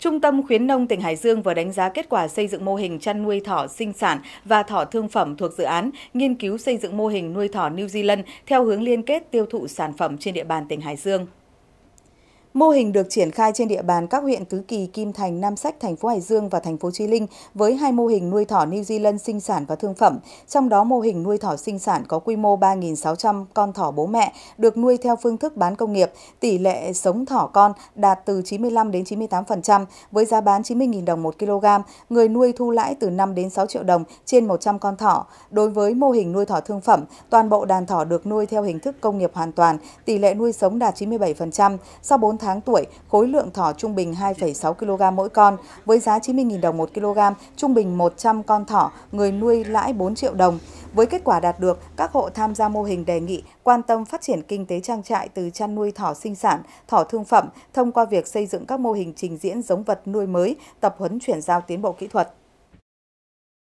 Trung tâm khuyến nông tỉnh Hải Dương vừa đánh giá kết quả xây dựng mô hình chăn nuôi thỏ sinh sản và thỏ thương phẩm thuộc dự án nghiên cứu xây dựng mô hình nuôi thỏ New Zealand theo hướng liên kết tiêu thụ sản phẩm trên địa bàn tỉnh Hải Dương. Mô hình được triển khai trên địa bàn các huyện Tứ Kỳ, Kim Thành, Nam Sách, thành phố Hải Dương và thành phố Chí Linh với hai mô hình nuôi thỏ New Zealand sinh sản và thương phẩm. Trong đó mô hình nuôi thỏ sinh sản có quy mô 3.600 con thỏ bố mẹ được nuôi theo phương thức bán công nghiệp, tỷ lệ sống thỏ con đạt từ 95 đến 98% với giá bán 90.000 đồng 1 kg, người nuôi thu lãi từ 5 đến 6 triệu đồng trên 100 con thỏ. Đối với mô hình nuôi thỏ thương phẩm, toàn bộ đàn thỏ được nuôi theo hình thức công nghiệp hoàn toàn, tỷ lệ nuôi sống đạt 97%. Sau 4 tháng tuổi, khối lượng thỏ trung bình 2,6 kg mỗi con, với giá 90.000 đồng 1 kg, trung bình 100 con thỏ, người nuôi lãi 4 triệu đồng. Với kết quả đạt được, các hộ tham gia mô hình đề nghị quan tâm phát triển kinh tế trang trại từ chăn nuôi thỏ sinh sản, thỏ thương phẩm thông qua việc xây dựng các mô hình trình diễn giống vật nuôi mới, tập huấn chuyển giao tiến bộ kỹ thuật.